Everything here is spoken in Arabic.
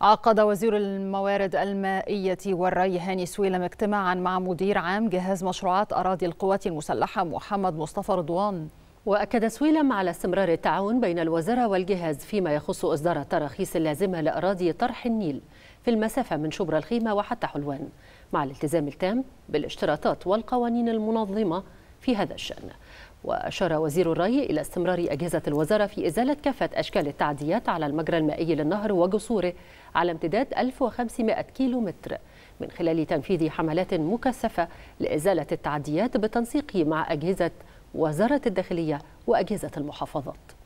عقد وزير الموارد المائية والري هاني سويلم اجتماعا مع مدير عام جهاز مشروعات أراضي القوات المسلحة محمد مصطفى رضوان وأكد سويلم على استمرار التعاون بين الوزارة والجهاز فيما يخص إصدار التراخيص اللازمة لأراضي طرح النيل في المسافة من شبرا الخيمة وحتى حلوان مع الالتزام التام بالاشتراطات والقوانين المنظمة في هذا الشأن وأشار وزير الري إلى استمرار أجهزة الوزارة في إزالة كافة أشكال التعديات على المجرى المائي للنهر وجسوره على امتداد 1500 كيلومتر من خلال تنفيذ حملات مكثفة لإزالة التعديات بالتنسيق مع أجهزة وزارة الداخلية وأجهزة المحافظات